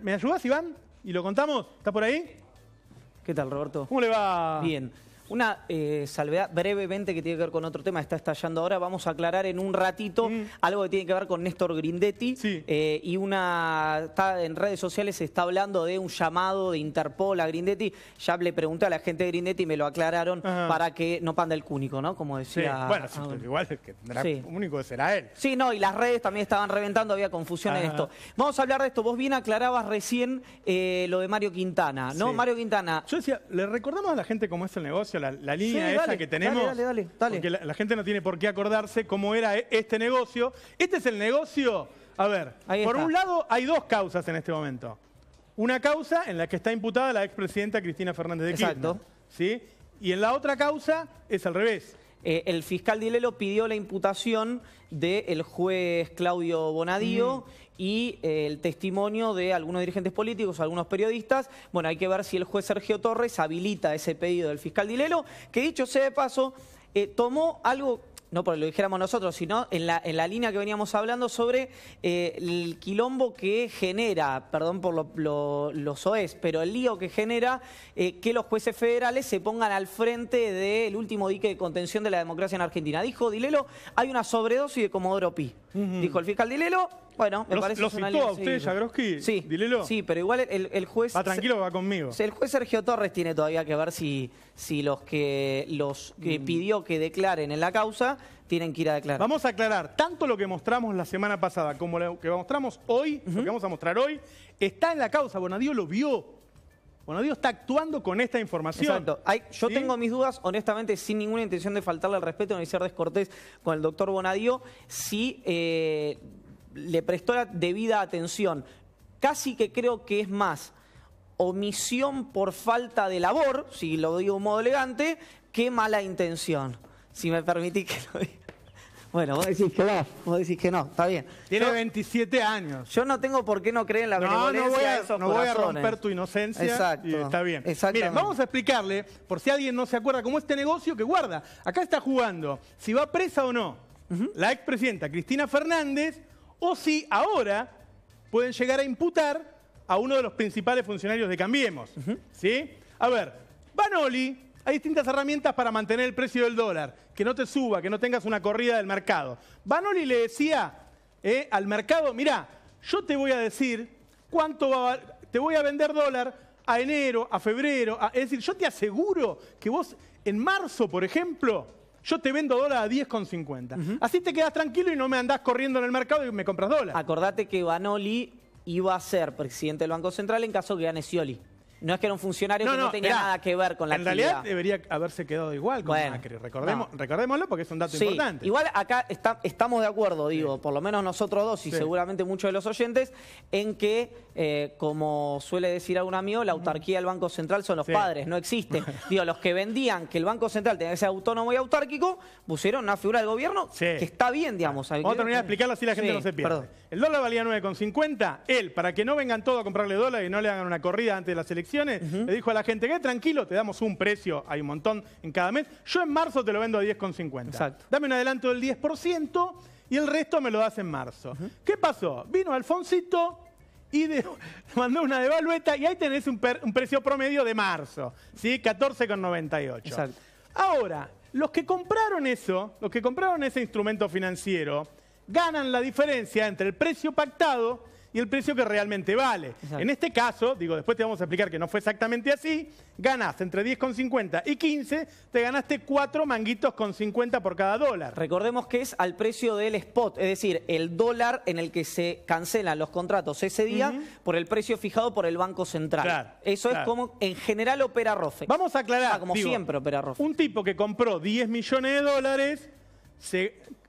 ¿Me ayudas, Iván? ¿Y lo contamos? ¿Está por ahí? ¿Qué tal, Roberto? ¿Cómo le va? Bien. Una eh, salvedad brevemente que tiene que ver con otro tema, está estallando ahora. Vamos a aclarar en un ratito mm. algo que tiene que ver con Néstor Grindetti. Eh, y una. Está en redes sociales se está hablando de un llamado de Interpol a Grindetti. Ya le pregunté a la gente de Grindetti y me lo aclararon para que no panda el cúnico, ¿no? Como decía. Bueno, igual que tendrá único será él. Sí, no, y las redes también estaban reventando, había confusión en esto. Vamos a hablar de esto. Vos bien aclarabas recién eh, lo de Mario Quintana, ¿no? Mario Quintana. Yo decía, le recordamos a la gente cómo es el negocio la, línea esa que tenemos. Porque la, gente no tiene por qué acordarse cómo era e, este negocio. Este es el negocio. A ver, por un lado hay dos causas en este momento. Una causa en la que está imputada la expresidenta Cristina Fernández de Kirchner. Exacto. ¿sí? Y en la otra causa es al revés. Eh, el fiscal Dilelo pidió la imputación del juez Claudio Bonadío y eh, el testimonio de algunos dirigentes políticos, algunos periodistas. Bueno, hay que ver si el juez Sergio Torres habilita ese pedido del fiscal Dilelo, que dicho sea de paso, eh, tomó algo no porque lo dijéramos nosotros, sino en la, en la línea que veníamos hablando sobre eh, el quilombo que genera, perdón por los OES, pero el lío que genera eh, que los jueces federales se pongan al frente del último dique de contención de la democracia en Argentina. Dijo Dilelo, hay una sobredosis de Comodoro Pi. Dijo el fiscal Dilelo, bueno, me los, parece... ¿Lo citó a usted, Jagroski? Sí, Dilelo. sí, pero igual el, juez... Va tranquilo, va conmigo. El juez Sergio Torres tiene todavía que ver si, si los que los que mm. pidió que declaren en la causa tienen que ir a declarar. Vamos a aclarar, tanto lo que mostramos la semana pasada como lo que mostramos hoy, lo que vamos a mostrar hoy, está en la causa, Bonadío lo vio. Bonadío está actuando con esta información. Exacto. yo tengo mis dudas, honestamente, sin ninguna intención de faltarle al respeto ni ser descortés con el doctor Bonadío, si... Eh, le prestó la debida atención. Casi que creo que es más omisión por falta de labor, si lo digo de un modo elegante, que mala intención. Si me permitís que lo diga. Bueno, vos decís que no, vos decís que no, está bien. Tiene 27 años. Yo no tengo por qué no creer en la benevolencia no, voy a, de esos No voy a romper tu inocencia. Exacto. Y está bien. Miren, vamos a explicarle, por si alguien no se acuerda, cómo este negocio que guarda. Acá está jugando, si va presa o no. La expresidenta Cristina Fernández o si ahora pueden llegar a imputar a uno de los principales funcionarios de Cambiemos. ¿Sí? A ver, Banoli, hay distintas herramientas para mantener el precio del dólar, que no te suba, que no tengas una corrida del mercado. Banoli le decía eh, al mercado, mira, yo te voy a decir cuánto te voy a vender dólar a enero, a febrero, es decir, yo te aseguro que vos en marzo, por ejemplo, yo te vendo dólar a 10,50. Así te quedas tranquilo y no me andás corriendo en el mercado y me compras dólar. Acordate que Banoli iba a ser presidente del Banco Central en caso que gane Scioli no es que era un funcionario no, que no, tenía nada que ver con la En realidad debería haberse quedado igual con Macri. Recordemos, Recordémoslo porque es un dato importante. Igual acá estamos de acuerdo, digo, por lo menos nosotros dos y seguramente muchos de los oyentes, en que, eh, como suele decir algún amigo, la autarquía del Banco Central son los padres, no existe. digo, los que vendían que el Banco Central tenía que ser autónomo y autárquico, pusieron una figura del gobierno que está bien, digamos. Vamos a terminar de explicarlo así la gente no se pierde. El dólar valía 9,50. Él, para que no vengan todos a comprarle dólar y no le hagan una corrida antes de la selección, le dijo a la gente, que tranquilo, te damos un precio, hay un montón en cada mes. Yo en marzo te lo vendo a 10,50. Dame un adelanto del 10% y el resto me lo das en marzo. ¿Qué pasó? Vino Alfonsito y mandó una devalueta y ahí tenés un, precio promedio de marzo, ¿sí? 14,98. Ahora, los que compraron eso, los que compraron ese instrumento financiero, ganan la diferencia entre el precio pactado y el precio que realmente vale. En este caso, digo, después te vamos a explicar que no fue exactamente así, ganás entre 10,50 y 15, te ganaste 4 manguitos con 50 por cada dólar. Recordemos que es al precio del spot, es decir, el dólar en el que se cancelan los contratos ese día por el precio fijado por el Banco Central. Eso es como en general opera Rofe. Vamos a aclarar. Ah, como siempre opera Rofe. Un tipo que compró 10 millones de dólares,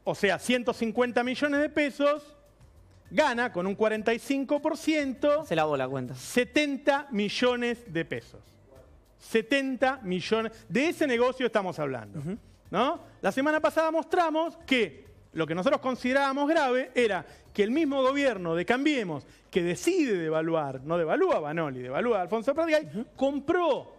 o sea, 150 millones de pesos, gana con un 45%. Se la cuenta. 70 millones de pesos. 70 millones. De ese negocio estamos hablando. ¿no? La semana pasada mostramos que lo que nosotros considerábamos grave era que el mismo gobierno de Cambiemos, que decide devaluar, no devalúa a Banoli, devalúa a Alfonso Pradiay, compró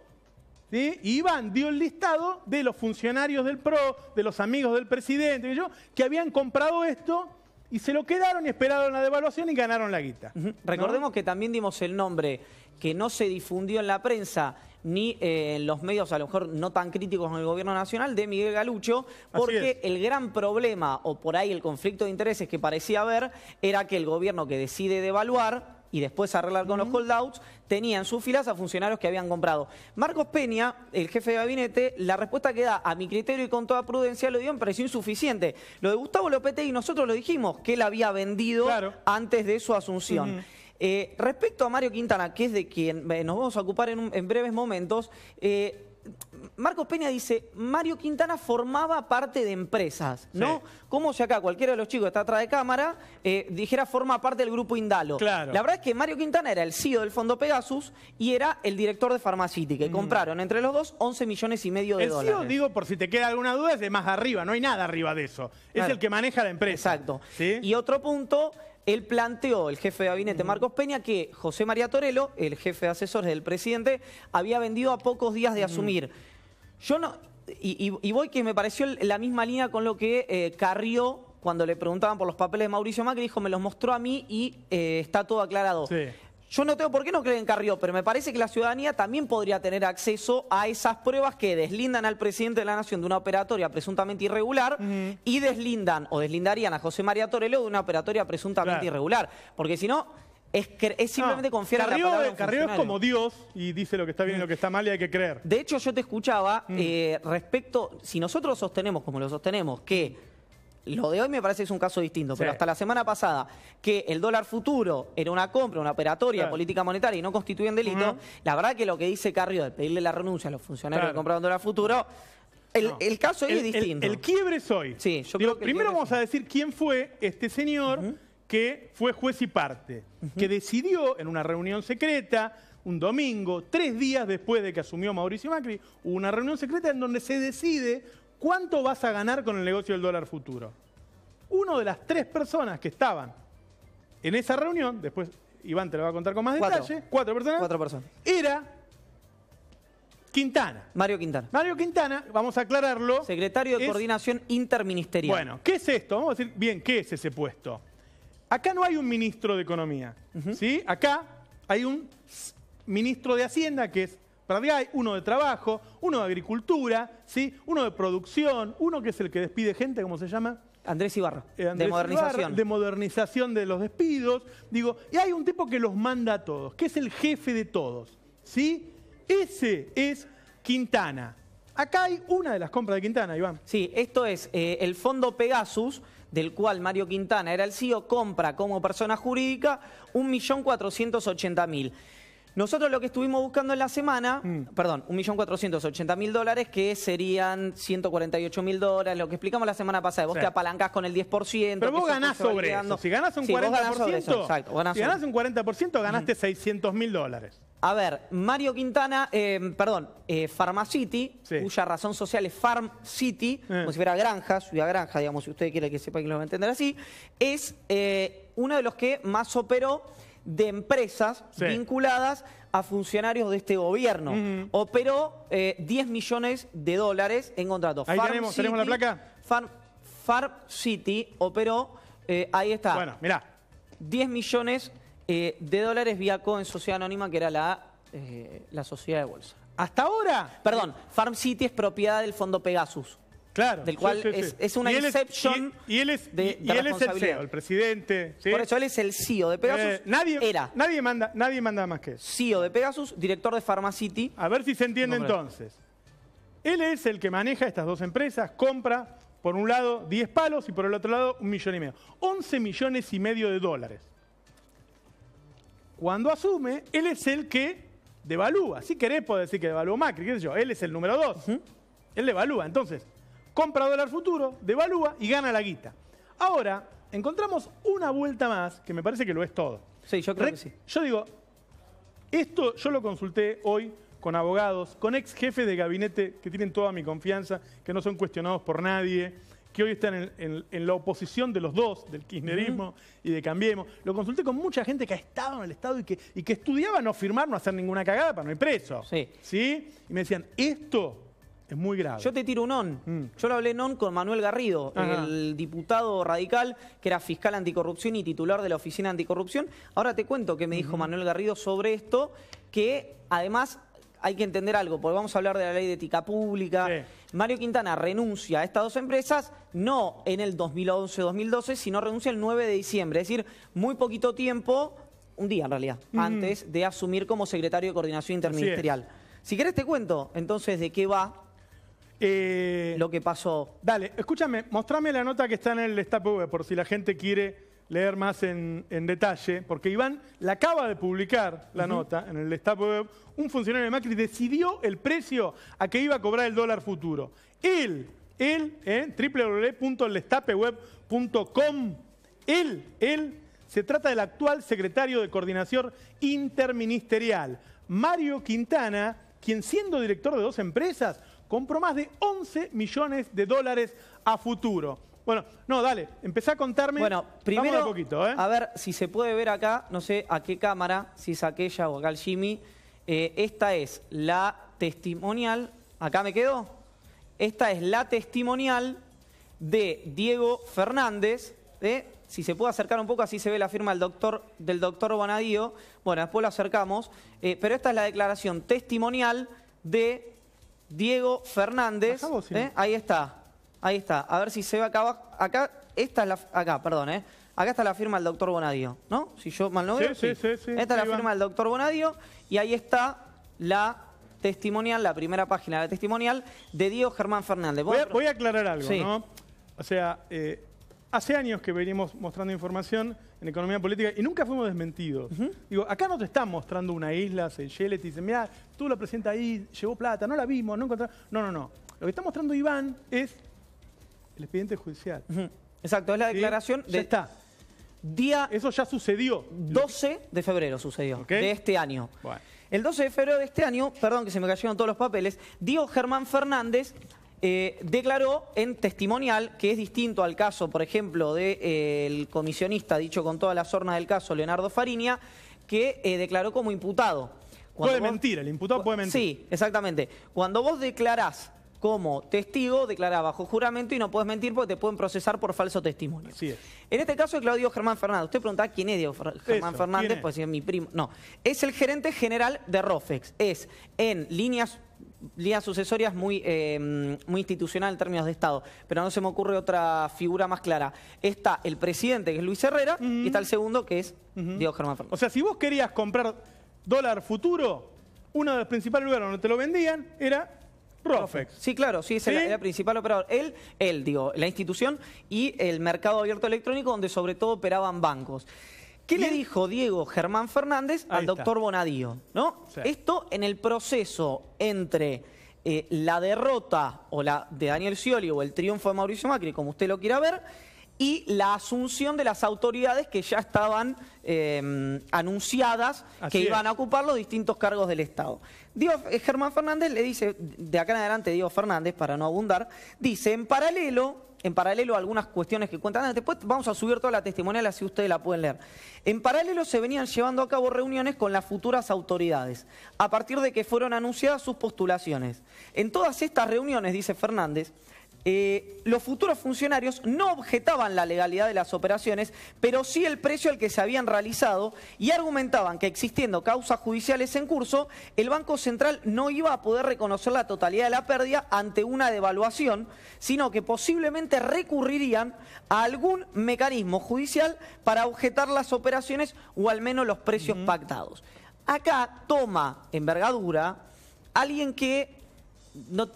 Iván dio el listado de los funcionarios del PRO, de los amigos del presidente, yo, que habían comprado esto y se lo quedaron y esperaron la devaluación y ganaron la guita. Recordemos que también dimos el nombre que no se difundió en la prensa ni eh, en los medios a lo mejor no tan críticos en el gobierno nacional de Miguel Galucho, porque el gran problema o por ahí el conflicto de intereses que parecía haber era que el gobierno que decide devaluar y después arreglar con los holdouts, tenían sus filas a funcionarios que habían comprado. Marcos Peña, el jefe de gabinete, la respuesta que da a mi criterio y con toda prudencia lo dio en precio insuficiente. Lo de Gustavo y nosotros lo dijimos, que él había vendido antes de su asunción. Eh, respecto a Mario Quintana, que es de quien eh, nos vamos a ocupar en, breves momentos, eh, Marcos Peña dice, Mario Quintana formaba parte de empresas, ¿no? Cómo Como si acá cualquiera de los chicos que está atrás de cámara eh, dijera forma parte del grupo Indalo. Claro. La verdad es que Mario Quintana era el CEO del Fondo Pegasus y era el director de Pharmacity, que mm. compraron entre los dos 11 millones y medio de dólares. El CEO, digo, por si te queda alguna duda, es de más arriba, no hay nada arriba de eso. Es el que maneja la empresa. Exacto. Y otro punto él planteó, el jefe de gabinete Marcos Peña, que José María Torello, el jefe de asesores del presidente, había vendido a pocos días de asumir. Yo no, y, voy que me pareció la misma línea con lo que eh, Carrió, cuando le preguntaban por los papeles de Mauricio Macri, dijo, me los mostró a mí y eh, está todo aclarado. Yo no tengo por qué no creer en Carrió, pero me parece que la ciudadanía también podría tener acceso a esas pruebas que deslindan al presidente de la Nación de una operatoria presuntamente irregular y deslindan o deslindarían a José María Torello de una operatoria presuntamente irregular. Porque si no, es, simplemente confiar en la Carrió es como Dios y dice lo que está bien y lo que está mal y hay que creer. De hecho, yo te escuchaba mm. eh, respecto, si nosotros sostenemos, como lo sostenemos, que lo de hoy me parece que es un caso distinto, pero hasta la semana pasada, que el dólar futuro era una compra, una operatoria, política monetaria y no un delito, la verdad que lo que dice Carrió de pedirle la renuncia a los funcionarios que dólar futuro, el, caso hoy es distinto. El, quiebre es hoy. primero vamos a decir quién fue este señor que fue juez y parte, que decidió en una reunión secreta un domingo, tres días después de que asumió Mauricio Macri, una reunión secreta en donde se decide ¿Cuánto vas a ganar con el negocio del dólar futuro? Uno de las tres personas que estaban en esa reunión, después Iván te lo va a contar con más detalle, cuatro personas, cuatro personas, era Quintana. Mario Quintana. Mario Quintana, vamos a aclararlo. Secretario de Coordinación Interministerial. Bueno, ¿qué es esto? Vamos a decir bien, ¿qué es ese puesto? Acá no hay un ministro de Economía, ¿sí? Acá hay un ministro de Hacienda que es hay uno de trabajo, uno de agricultura, ¿sí? uno de producción, uno que es el que despide gente, ¿cómo se llama? Andrés Ibarra, eh, de modernización. de modernización de los despidos. Digo, y hay un tipo que los manda a todos, que es el jefe de todos. ¿sí? Ese es Quintana. Acá hay una de las compras de Quintana, Iván. Sí, esto es eh, el fondo Pegasus, del cual Mario Quintana era el CEO, compra como persona jurídica 1.480.000. Nosotros lo que estuvimos buscando en la semana, mm. perdón, 1.480.000 dólares, que serían 148.000 dólares, lo que explicamos la semana pasada. Vos te apalancás con el 10%. Pero vos ganás sobre eso. Si ganás un 40%, ganaste 600.000 mm. dólares. A ver, Mario Quintana, eh, perdón, eh, Pharmacity, cuya razón social es Farm City, eh. como si fuera granja, suya granja, digamos, si usted quiere que sepa que lo va a entender así, es eh, uno de los que más operó de empresas vinculadas a funcionarios de este gobierno. Operó 10 eh, millones de dólares en contratos. Ahí tenemos, la placa. Farm, City operó, eh, ahí está. Bueno, mirá. 10 millones eh, de dólares vía en Sociedad Anónima, que era la, la sociedad de bolsa. ¿Hasta ahora? Perdón, Farm City es propiedad del fondo Pegasus. Claro, del cual es, una excepción y, él es, el CEO, el presidente. Por eso él es el CEO de Pegasus. Eh, nadie, era. Nadie manda, nadie manda más que eso. CEO de Pegasus, director de PharmaCity. A ver si se entiende entonces. Él es el que maneja estas dos empresas, compra por un lado 10 palos y por el otro lado un millón y medio. 11 millones y medio de dólares. Cuando asume, él es el que devalúa. Si querés, puedo decir que devalúa Macri, qué sé yo. Él es el número dos. Él devalúa. Entonces, compra dólar futuro, devalúa y gana la guita. Ahora, encontramos una vuelta más que me parece que lo es todo. Sí, yo creo que sí. Yo digo, esto yo lo consulté hoy con abogados, con ex jefes de gabinete que tienen toda mi confianza, que no son cuestionados por nadie, que hoy están en, la oposición de los dos, del kirchnerismo y de Cambiemos. Lo consulté con mucha gente que ha estado en el Estado y que, y que estudiaba no firmar, no hacer ninguna cagada para no ir preso. Sí. ¿Sí? Y me decían, esto es muy grave. Yo te tiro un on. Mm. Yo lo hablé en on con Manuel Garrido, ah, ah. el diputado radical que era fiscal anticorrupción y titular de la oficina anticorrupción. Ahora te cuento qué me dijo Manuel Garrido sobre esto, que además hay que entender algo, porque vamos a hablar de la ley de ética pública. Mario Quintana renuncia a estas dos empresas, no en el 2011-2012, sino renuncia el 9 de diciembre, es decir, muy poquito tiempo, un día en realidad, antes de asumir como secretario de Coordinación Interministerial. Si querés te cuento entonces de qué va eh, lo que pasó. Dale, escúchame, mostrame la nota que está en el Web, por si la gente quiere leer más en, detalle, porque Iván la acaba de publicar, la nota, en el Destape Web, un funcionario de Macri decidió el precio a que iba a cobrar el dólar futuro. Él, él, en eh, él, él, se trata del actual secretario de Coordinación Interministerial, Mario Quintana, quien siendo director de dos empresas, compró más de 11 millones de dólares a futuro. Bueno, no, dale, empezá a contarme. Bueno, primero, a, poquito, ¿eh? a ver si se puede ver acá, no sé a qué cámara, si es aquella o acá el Jimmy. Eh, esta es la testimonial, acá me quedo. Esta es la testimonial de Diego Fernández. ¿eh? Si se puede acercar un poco, así se ve la firma del doctor, del doctor Bonadío. Bueno, después lo acercamos. pero esta es la declaración testimonial de Diego Fernández. ¿eh? Ahí está. Ahí está. A ver si se ve acá abajo. Acá, esta la, acá, perdón, ¿eh? Acá está la firma del doctor Bonadio, ¿no? Si yo mal no veo. Sí, esta es la firma del doctor Bonadio y ahí está la testimonial, la primera página de la testimonial de Diego Germán Fernández. Voy a, aclarar algo, ¿no? O sea, eh, hace años que venimos mostrando información en economía política y nunca fuimos desmentidos. Digo, acá no te están mostrando una isla, se Seychelles, te dicen, mira, tú la presidenta ahí, llevó plata, no la vimos, no encontramos. No, no, no. Lo que está mostrando Iván es el expediente judicial. Exacto, es la declaración de. Ya está. Día. Eso ya sucedió. 12 de febrero sucedió, de este año. El 12 de febrero de este año, perdón que se me cayeron todos los papeles, dio Germán Fernández eh, declaró en testimonial que es distinto al caso, por ejemplo, del eh, comisionista, dicho con toda la sorna del caso, Leonardo Fariña, que eh, declaró como imputado. puede mentir, el imputado puede mentir. Sí, exactamente. Cuando vos declarás como testigo, declarás bajo juramento y no puedes mentir porque te pueden procesar por falso testimonio. En este caso es Claudio Germán Fernández. Usted preguntaba quién es Germán Fernández, pues es mi primo. No, es el gerente general de Rofex. Es en líneas ...líneas sucesorias muy, eh, muy institucional en términos de Estado, pero no se me ocurre otra figura más clara. Está el presidente, que es Luis Herrera, y está el segundo, que es Diego Germán Fernández. O sea, si vos querías comprar dólar futuro, uno de los principales lugares donde te lo vendían era Profex. Sí, claro, sí, es El, principal operador. Él, él, digo, la institución y el mercado abierto electrónico donde sobre todo operaban bancos. ¿Qué le dijo Diego Germán Fernández al doctor Bonadío? ¿no? Esto en el proceso entre eh, la derrota o la de Daniel Scioli o el triunfo de Mauricio Macri, como usted lo quiera ver, y la asunción de las autoridades que ya estaban em, anunciadas que iban a ocupar los distintos cargos del Estado. Diego, eh, Germán Fernández le dice, de acá en adelante Diego Fernández, para no abundar, dice, en paralelo en paralelo a algunas cuestiones que cuentan. Después vamos a subir toda la testimonial así ustedes la pueden leer. En paralelo se venían llevando a cabo reuniones con las futuras autoridades, a partir de que fueron anunciadas sus postulaciones. En todas estas reuniones, dice Fernández, eh, los futuros funcionarios no objetaban la legalidad de las operaciones, pero sí el precio al que se habían realizado y argumentaban que existiendo causas judiciales en curso, el Banco Central no iba a poder reconocer la totalidad de la pérdida ante una devaluación, sino que posiblemente recurrirían a algún mecanismo judicial para objetar las operaciones o al menos los precios pactados. Acá toma envergadura alguien que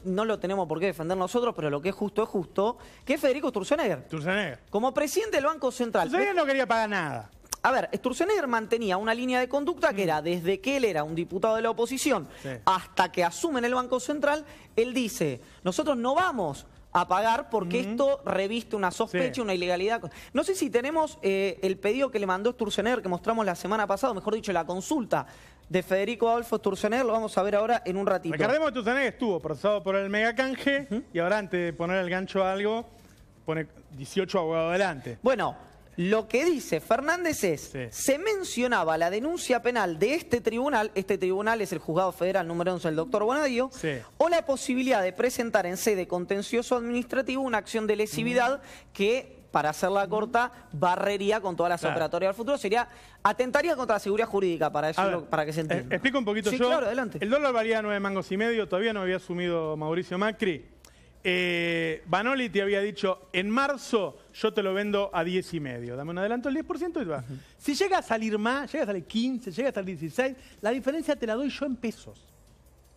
no, lo tenemos por qué defender nosotros, pero lo que es justo es justo, que Federico Sturzenegger. Como presidente del Banco Central. Sturzenegger no quería pagar nada. A ver, Sturzenegger mantenía una línea de conducta que mm. era desde que él era un diputado de la oposición hasta que asumen el Banco Central, él dice, nosotros no vamos a pagar porque mm. esto reviste una sospecha, una ilegalidad. No sé si tenemos eh, el pedido que le mandó Sturzenegger, que mostramos la semana pasada, mejor dicho, la consulta de Federico Adolfo Sturzenegger, Lo vamos a ver ahora en un ratito. Recordemos que estuvo procesado por el mega canje y ahora antes de poner el gancho a algo, pone 18 abogados adelante. Bueno, lo que dice Fernández es, se mencionaba la denuncia penal de este tribunal, este tribunal es el juzgado federal número 11 el doctor Bonadio, o la posibilidad de presentar en sede contencioso administrativo una acción de lesividad que para hacerla corta, barrería con todas las operatorias del futuro. Sería, atentaría contra la seguridad jurídica, para eso, para que se eh, entienda. explico un poquito yo. adelante. El dólar valía nueve mangos y medio, todavía no había asumido Mauricio Macri. Eh, Banoli te había dicho, en marzo yo te lo vendo a 10 y medio. Dame un adelanto el 10% y va. Si llega a salir más, llega a salir 15, llega a salir 16, la diferencia te la doy yo en pesos.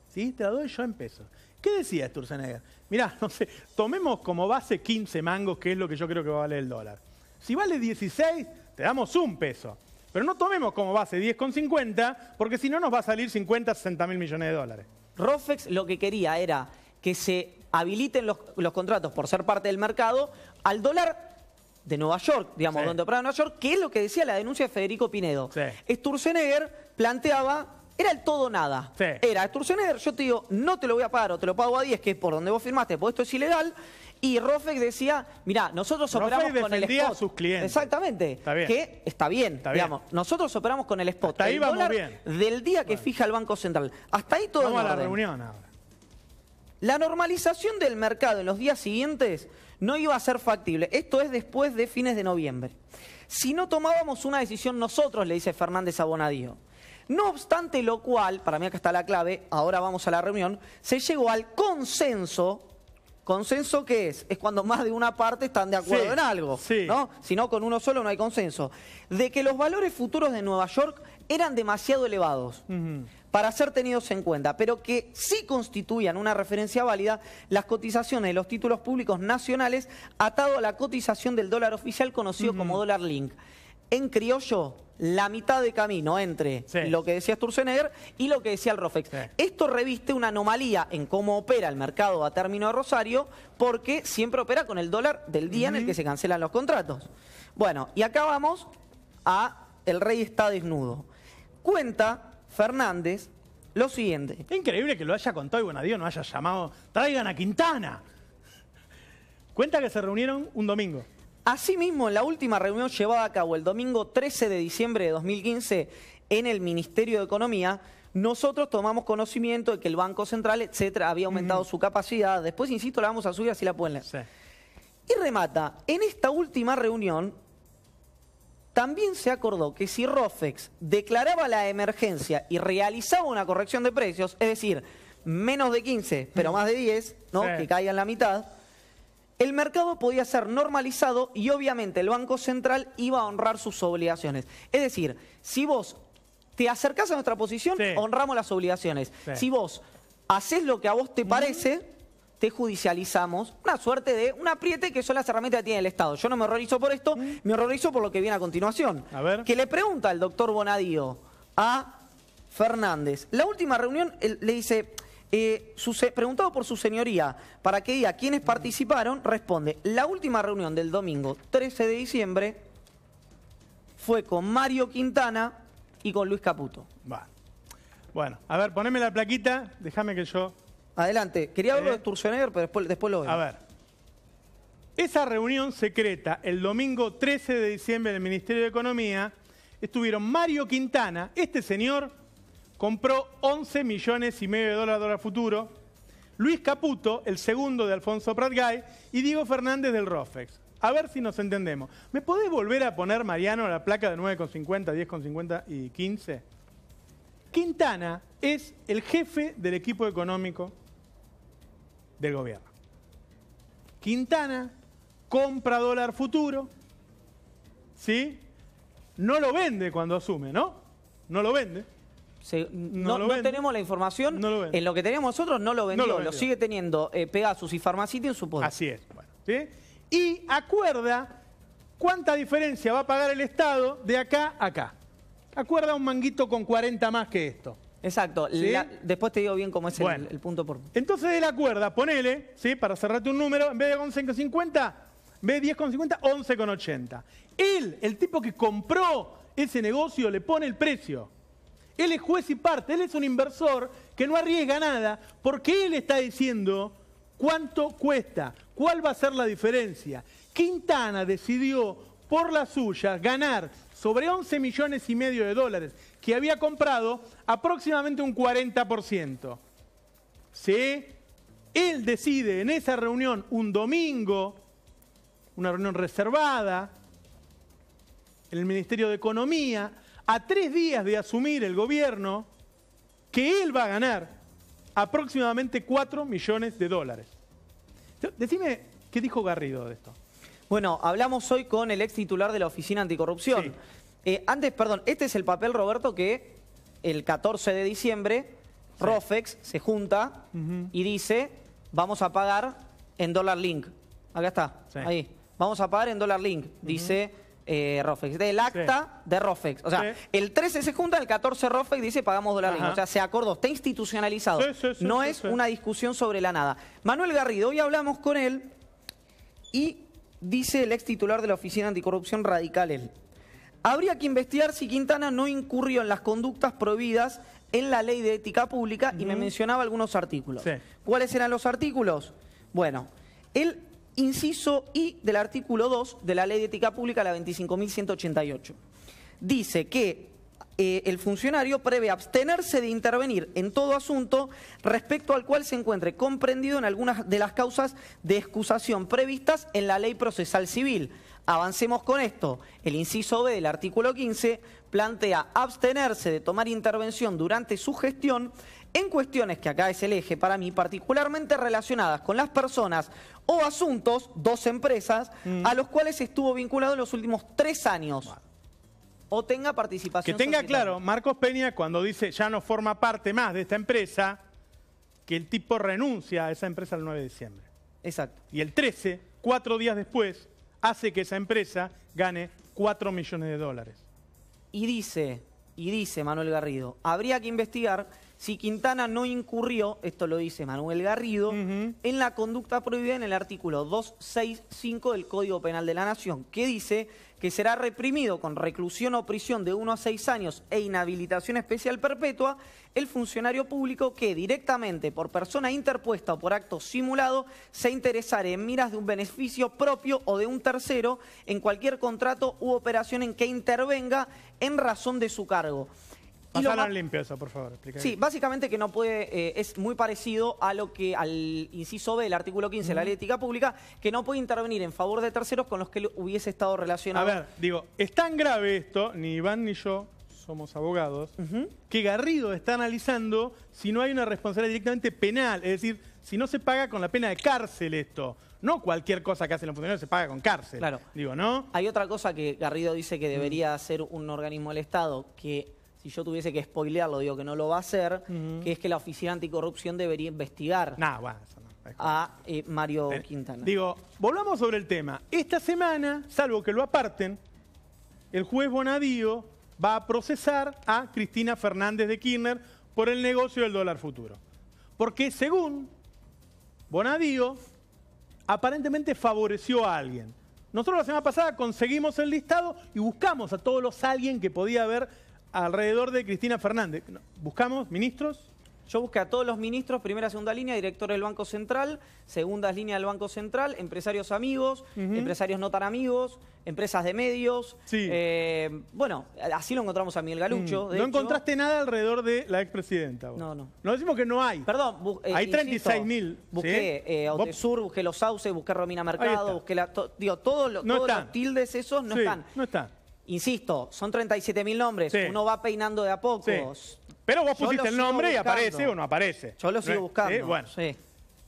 ¿Sí? Te la doy yo en pesos. ¿Qué decía Sturzenegger? Mirá, no sé, tomemos como base 15 mangos, que es lo que yo creo que va a valer el dólar. Si vale 16, te damos un peso. Pero no tomemos como base 10,50, porque si no nos va a salir 50, 60 mil millones de dólares. Rofex lo que quería era que se habiliten los, contratos por ser parte del mercado al dólar de Nueva York, digamos, donde opera Nueva York, que es lo que decía la denuncia de Federico Pinedo. Sturzenegger planteaba era el todo nada. Era extorsionar, yo te digo, no te lo voy a pagar o te lo pago a 10, que es por donde vos firmaste, porque esto es ilegal. Y Rofex decía, mira, nosotros operamos con el spot. sus clientes. Exactamente. Está bien. Que está bien, digamos. Nosotros operamos con el spot. el ahí vamos bien. Del día que fija el Banco Central. Hasta ahí todo Vamos a la reunión ahora. La normalización del mercado en los días siguientes no iba a ser factible. Esto es después de fines de noviembre. Si no tomábamos una decisión nosotros, le dice Fernández a no obstante lo cual, para mí acá está la clave, ahora vamos a la reunión, se llegó al consenso ¿Consenso qué es? Es cuando más de una parte están de acuerdo en algo, ¿no? Si no, con uno solo no hay consenso. De que los valores futuros de Nueva York eran demasiado elevados para ser tenidos en cuenta, pero que sí constituían una referencia válida las cotizaciones de los títulos públicos nacionales atado a la cotización del dólar oficial conocido como dólar link en criollo la mitad de camino entre lo que decía Sturzenegger y lo que decía el Rofex. Esto reviste una anomalía en cómo opera el mercado a término de Rosario, porque siempre opera con el dólar del día en el que se cancelan los contratos. Bueno, y acá vamos a El Rey está desnudo. Cuenta Fernández lo siguiente. Es increíble que lo haya contado y Buenadío no haya llamado. Traigan a Quintana. Cuenta que se reunieron un domingo. Asimismo, en la última reunión llevada a cabo el domingo 13 de diciembre de 2015 en el Ministerio de Economía, nosotros tomamos conocimiento de que el Banco Central, etcétera, había aumentado su capacidad. Después, insisto, la vamos a subir así la pueden leer. Y remata, en esta última reunión también se acordó que si Rofex declaraba la emergencia y realizaba una corrección de precios, es decir, menos de 15, pero más de 10, ¿no? Que que caigan la mitad, el mercado podía ser normalizado y obviamente el Banco Central iba a honrar sus obligaciones. Es decir, si vos te acercás a nuestra posición, honramos las obligaciones. Si vos haces lo que a vos te mm. parece, te judicializamos. Una suerte de un apriete que son las herramientas que tiene el Estado. Yo no me horrorizo por esto, mm. me horrorizo por lo que viene a continuación. Que le pregunta el doctor Bonadío a Fernández. La última reunión le dice eh, su, preguntado por su señoría para qué día quienes mm. participaron, responde, la última reunión del domingo 13 de diciembre fue con Mario Quintana y con Luis Caputo. Va. Bueno, a ver, poneme la plaquita, déjame que yo... Adelante, quería hablar ¿Eh? de Sturzenegger, pero después, después lo veo. A ver. Esa reunión secreta, el domingo 13 de diciembre del Ministerio de Economía, estuvieron Mario Quintana, este señor compró 11 millones y medio de dólares dólar futuro. Luis Caputo, el segundo de Alfonso Pratgay, y Diego Fernández del Rofex. A ver si nos entendemos. ¿Me podés volver a poner, Mariano, la placa de 9,50, 10,50 y 15? Quintana es el jefe del equipo económico del gobierno. Quintana compra dólar futuro, ¿sí? No lo vende cuando asume, ¿no? No lo vende no, tenemos la información. en lo que teníamos nosotros no lo vendió. lo, sigue teniendo eh, Pegasus y Pharmacity en su poder. Así es. Bueno, Y acuerda cuánta diferencia va a pagar el Estado de acá a acá. Acuerda un manguito con 40 más que esto. Exacto. después te digo bien cómo es el, punto por... Entonces él la cuerda, ponele, ¿sí? para cerrarte un número, en vez de 11,50, ve 10,50, 11,80. Él, el tipo que compró ese negocio, le pone el precio. Él es juez y parte, él es un inversor que no arriesga nada porque él está diciendo cuánto cuesta, cuál va a ser la diferencia. Quintana decidió por la suya ganar sobre 11 millones y medio de dólares que había comprado aproximadamente un 40%. ¿Sí? Él decide en esa reunión un domingo, una reunión reservada, en el Ministerio de Economía, a tres días de asumir el gobierno, que él va a ganar aproximadamente 4 millones de dólares. Decime, ¿qué dijo Garrido de esto? Bueno, hablamos hoy con el ex titular de la Oficina Anticorrupción. Eh, antes, perdón, este es el papel, Roberto, que el 14 de diciembre Rofex se junta y dice, vamos a pagar en Dollar Link. Acá está, ahí. Vamos a pagar en Dollar Link, dice eh, Rofex, del acta de Rofex. O sea, el 13 se junta, el 14 Rofex dice pagamos dólar O sea, se acordó, está institucionalizado. no es una discusión sobre la nada. Manuel Garrido, hoy hablamos con él y dice el ex titular de la Oficina Anticorrupción Radical, él. Habría que investigar si Quintana no incurrió en las conductas prohibidas en la ley de ética pública y me mencionaba algunos artículos. ¿Cuáles eran los artículos? Bueno, él inciso I del artículo 2 de la Ley de Ética Pública, la 25.188. Dice que eh, el funcionario prevé abstenerse de intervenir en todo asunto respecto al cual se encuentre comprendido en algunas de las causas de excusación previstas en la Ley Procesal Civil Avancemos con esto. El inciso B del artículo 15 plantea abstenerse de tomar intervención durante su gestión en cuestiones que acá es el eje para mí, particularmente relacionadas con las personas o asuntos, dos empresas, mm. a los cuales estuvo vinculado en los últimos tres años. O tenga participación. Que tenga claro, Marcos Peña, cuando dice ya no forma parte más de esta empresa, que el tipo renuncia a esa empresa el 9 de diciembre. Exacto. Y el 13, cuatro días después, hace que esa empresa gane 4 millones de dólares. Y dice, y dice Manuel Garrido, habría que investigar si Quintana no incurrió, esto lo dice Manuel Garrido, en la conducta prohibida en el artículo 265 del Código Penal de la Nación, que dice que será reprimido con reclusión o prisión de 1 a 6 años e inhabilitación especial perpetua el funcionario público que directamente por persona interpuesta o por acto simulado se interesare en miras de un beneficio propio o de un tercero en cualquier contrato u operación en que intervenga en razón de su cargo a la limpieza, por favor. Explica sí, básicamente que no puede, eh, es muy parecido a lo que al inciso B del artículo 15 de la ley ética pública, que no puede intervenir en favor de terceros con los que hubiese estado relacionado. A ver, digo, es tan grave esto, ni Iván ni yo somos abogados, que Garrido está analizando si no hay una responsabilidad directamente penal, es decir, si no se paga con la pena de cárcel esto. No cualquier cosa que hacen los funcionarios se paga con cárcel. Claro. Digo, ¿no? Hay otra cosa que Garrido dice que debería hacer un organismo del Estado que si yo tuviese que spoilearlo, digo que no lo va a hacer, que es que la Oficina Anticorrupción debería investigar a eh, Mario eh, Quintana. Digo, volvamos sobre el tema. Esta semana, salvo que lo aparten, el juez Bonadío va a procesar a Cristina Fernández de Kirchner por el negocio del dólar futuro. Porque según Bonadío, aparentemente favoreció a alguien. Nosotros la semana pasada conseguimos el listado y buscamos a todos los alguien que podía haber alrededor de Cristina Fernández. ¿Buscamos ministros? Yo busqué a todos los ministros, primera, segunda línea, director del Banco Central, segunda línea del Banco Central, empresarios amigos, empresarios no tan amigos, empresas de medios. Sí. Eh, bueno, así lo encontramos a Miguel Galucho. Mm. no encontraste nada alrededor de la expresidenta. No, no. No decimos que no hay. Perdón. Eh, hay hay mil. Busqué ¿sí? Eh, busqué Los Sauces, busqué Romina Mercado, busqué la, digo, todos los tildes esos no están. No están. Insisto, son 37.000 nombres. Uno va peinando de a poco. Pero vos pusiste el nombre y aparece o no aparece. Yo lo sigo buscando.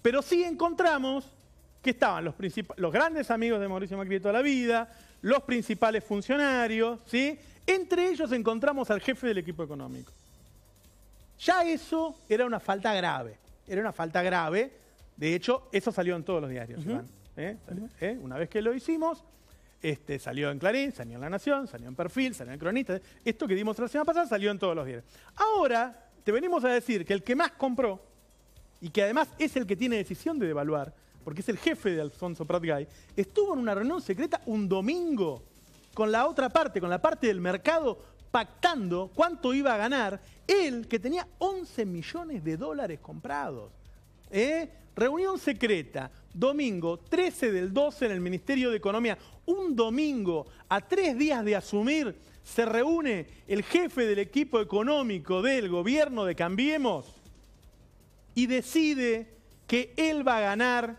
Pero sí encontramos que estaban los, los grandes amigos de Mauricio Macri de toda la vida, los principales funcionarios, ¿sí? Entre ellos encontramos al jefe del equipo económico. Ya eso era una falta grave. Era una falta grave. De hecho, eso salió en todos los diarios, Iván. ¿eh? ¿Eh? Una vez que lo hicimos, este, salió en Clarín, salió en La Nación, salió en Perfil, salió en Cronista. Esto que dimos la semana pasada salió en todos los días. Ahora te venimos a decir que el que más compró y que además es el que tiene decisión de devaluar, porque es el jefe de Alfonso Pratgay, estuvo en una reunión secreta un domingo con la otra parte, con la parte del mercado, pactando cuánto iba a ganar él, que tenía 11 millones de dólares comprados. ¿eh? Reunión secreta, domingo 13 del 12 en el Ministerio de Economía. Un domingo, a tres días de asumir, se reúne el jefe del equipo económico del gobierno de Cambiemos y decide que él va a ganar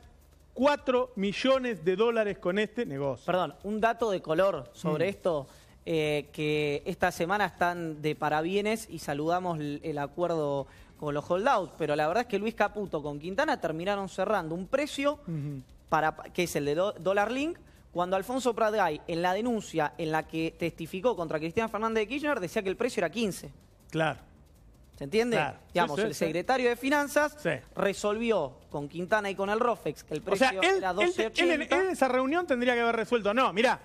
4 millones de dólares con este negocio. Perdón, un dato de color sobre mm. esto. Eh, que esta semana están de parabienes y saludamos el acuerdo con los holdouts, pero la verdad es que Luis Caputo con Quintana terminaron cerrando un precio para, que es el de Dólar Link, cuando Alfonso Pradgay, en la denuncia en la que testificó contra Cristian Fernández de Kirchner, decía que el precio era 15. Claro. ¿Se entiende? Digamos, el secretario de Finanzas resolvió con Quintana y con el Rofex que el precio era 12.80. Él, en esa reunión tendría que haber resuelto, no, mira,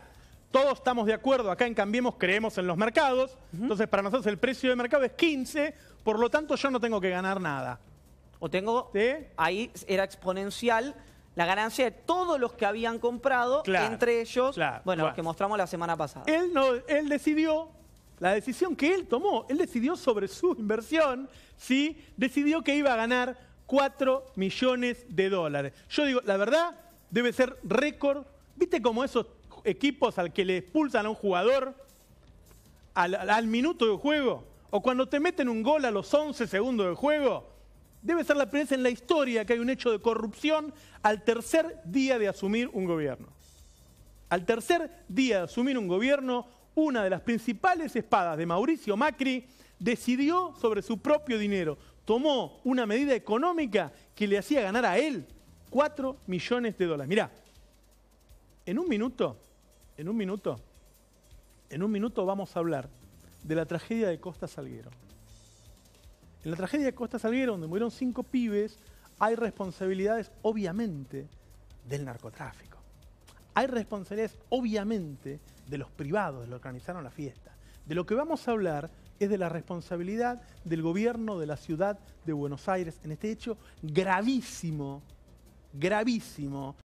todos estamos de acuerdo, acá en Cambiemos creemos en los mercados, entonces para nosotros el precio de mercado es 15, por lo tanto yo no tengo que ganar nada. O tengo, ahí era exponencial la ganancia de todos los que habían comprado, entre ellos, bueno, que mostramos la semana pasada. Él, no, él decidió, la decisión que él tomó, él decidió sobre su inversión, ¿sí? decidió que iba a ganar 4 millones de dólares. Yo digo, la verdad, debe ser récord. ¿Viste cómo esos equipos al que le expulsan a un jugador al, minuto de juego, o cuando te meten un gol a los 11 segundos de juego, debe ser la primera vez en la historia que hay un hecho de corrupción al tercer día de asumir un gobierno. Al tercer día de asumir un gobierno, una de las principales espadas de Mauricio Macri decidió sobre su propio dinero, tomó una medida económica que le hacía ganar a él 4 millones de dólares. Mirá, en un minuto en un minuto, en un minuto vamos a hablar de la tragedia de Costa Salguero. En la tragedia de Costa Salguero, donde murieron cinco pibes, hay responsabilidades, obviamente, del narcotráfico. Hay responsabilidades, obviamente, de los privados, de los que organizaron la fiesta. De lo que vamos a hablar es de la responsabilidad del gobierno de la ciudad de Buenos Aires en este hecho gravísimo, gravísimo.